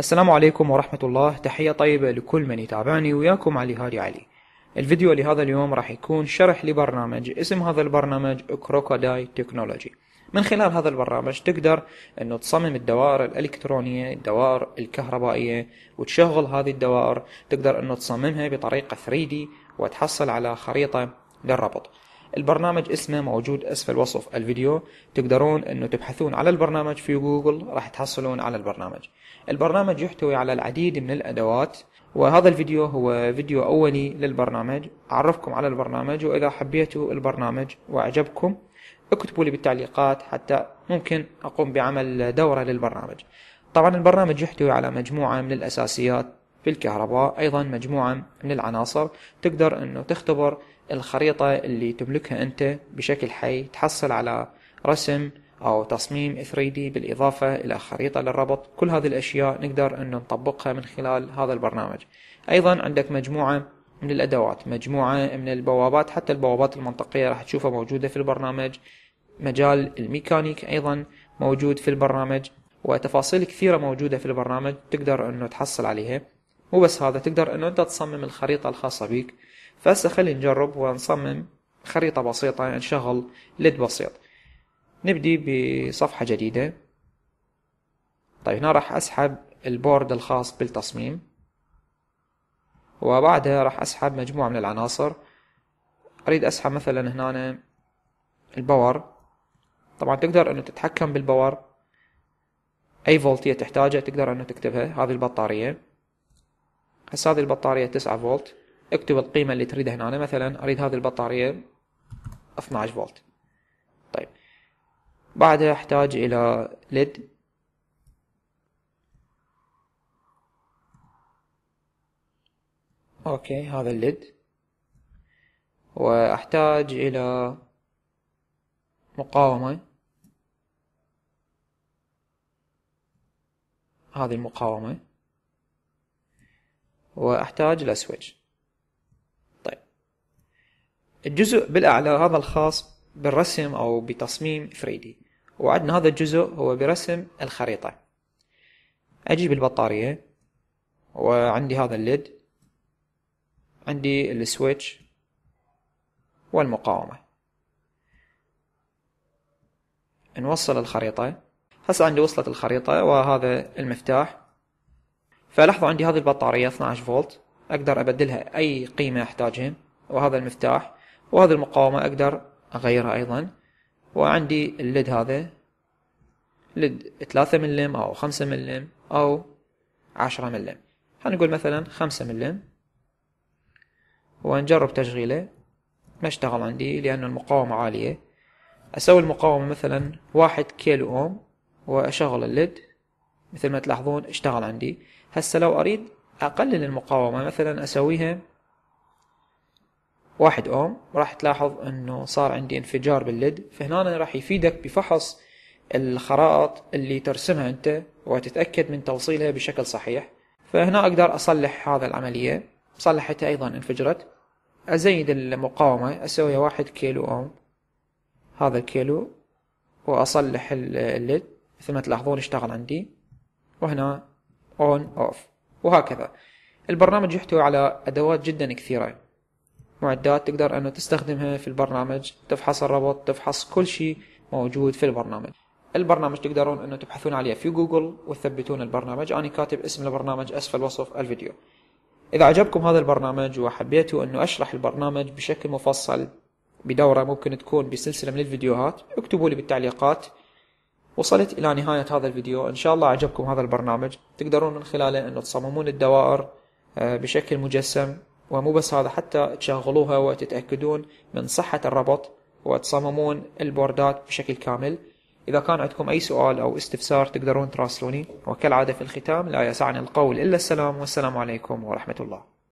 السلام عليكم ورحمة الله تحية طيبة لكل من يتابعني وياكم علي هادي علي الفيديو لهذا اليوم راح يكون شرح لبرنامج اسم هذا البرنامج كروكوداي تكنولوجي من خلال هذا البرنامج تقدر انه تصمم الدوائر الالكترونية الدوائر الكهربائية وتشغل هذه الدوائر تقدر انه تصممها بطريقة 3D وتحصل على خريطة للربط البرنامج اسمه موجود اسفل وصف الفيديو تقدرون انه تبحثون على البرنامج في جوجل راح تحصلون على البرنامج البرنامج يحتوي على العديد من الادوات وهذا الفيديو هو فيديو اولي للبرنامج اعرفكم على البرنامج واذا حبيتوا البرنامج واعجبكم اكتبوا لي بالتعليقات حتى ممكن اقوم بعمل دورة للبرنامج طبعا البرنامج يحتوي على مجموعة من الاساسيات في الكهرباء ايضا مجموعة من العناصر تقدر انه تختبر الخريطة اللي تملكها أنت بشكل حي تحصل على رسم أو تصميم 3D بالإضافة إلى خريطة للربط كل هذه الأشياء نقدر أن نطبقها من خلال هذا البرنامج أيضا عندك مجموعة من الأدوات مجموعة من البوابات حتى البوابات المنطقية راح تشوفها موجودة في البرنامج مجال الميكانيك أيضا موجود في البرنامج وتفاصيل كثيرة موجودة في البرنامج تقدر أنه تحصل عليها مو بس هذا تقدر انه انت تصمم الخريطة الخاصة بيك فهسه خلينا نجرب ونصمم خريطة بسيطة نشغل يعني ليد بسيط نبدي بصفحة جديدة طيب هنا راح اسحب البورد الخاص بالتصميم وبعدها راح اسحب مجموعة من العناصر اريد اسحب مثلا هنا الباور طبعا تقدر انه تتحكم بالباور اي فولتية تحتاجها تقدر انه تكتبها هذه البطارية هسه هذه البطارية 9 فولت اكتب القيمة اللي تريدها هنا مثلا أريد هذه البطارية 12 فولت طيب بعدها أحتاج إلى ليد أوكي هذا الليد وأحتاج إلى مقاومة هذه المقاومة وأحتاج سويتش طيب الجزء بالأعلى هذا الخاص بالرسم أو بتصميم 3D وعدنا هذا الجزء هو برسم الخريطة أجيب البطارية وعندي هذا الليد عندي السويتش والمقاومة نوصل الخريطة هسه عندي وصلت الخريطة وهذا المفتاح فلاحظوا عندي هذه البطارية 12 فولت أقدر أبدلها أي قيمة أحتاجها وهذا المفتاح وهذه المقاومة أقدر أغيرها أيضا وعندي الليد هذا ليد 3 ملم أو 5 ملم أو 10 ملم هنقول مثلا 5 ملم ونجرب تشغيله ما اشتغل عندي لأن المقاومة عالية أسوي المقاومة مثلا 1 كيلو أوم وأشغل الليد مثل ما تلاحظون اشتغل عندي هسه لو أريد أقلل المقاومة مثلا أسويها واحد أوم راح تلاحظ أنه صار عندي انفجار بالليد فهنا راح يفيدك بفحص الخرائط اللي ترسمها أنت وتتأكد من توصيلها بشكل صحيح فهنا أقدر أصلح هذا العملية صلحتها أيضا انفجرت أزيد المقاومة أسويها واحد كيلو أوم هذا الكيلو وأصلح الليد مثل ما تلاحظون اشتغل عندي وهنا اون اوف وهكذا البرنامج يحتوي على ادوات جدا كثيره معدات تقدر انه تستخدمها في البرنامج تفحص الربط تفحص كل شيء موجود في البرنامج البرنامج تقدرون انه تبحثون عليه في جوجل وتثبتون البرنامج انا كاتب اسم البرنامج اسفل وصف الفيديو اذا عجبكم هذا البرنامج وحبيتوا انه اشرح البرنامج بشكل مفصل بدورة ممكن تكون بسلسلة من الفيديوهات اكتبوا لي بالتعليقات وصلت إلى نهاية هذا الفيديو إن شاء الله عجبكم هذا البرنامج تقدرون من خلاله أنه تصممون الدوائر آه، بشكل مجسم ومو بس هذا حتى تشغلوها وتتأكدون من صحة الربط وتصممون البوردات بشكل كامل إذا كان عندكم أي سؤال أو استفسار تقدرون تراسلوني وكالعادة في الختام لا يسعني القول إلا السلام والسلام عليكم ورحمة الله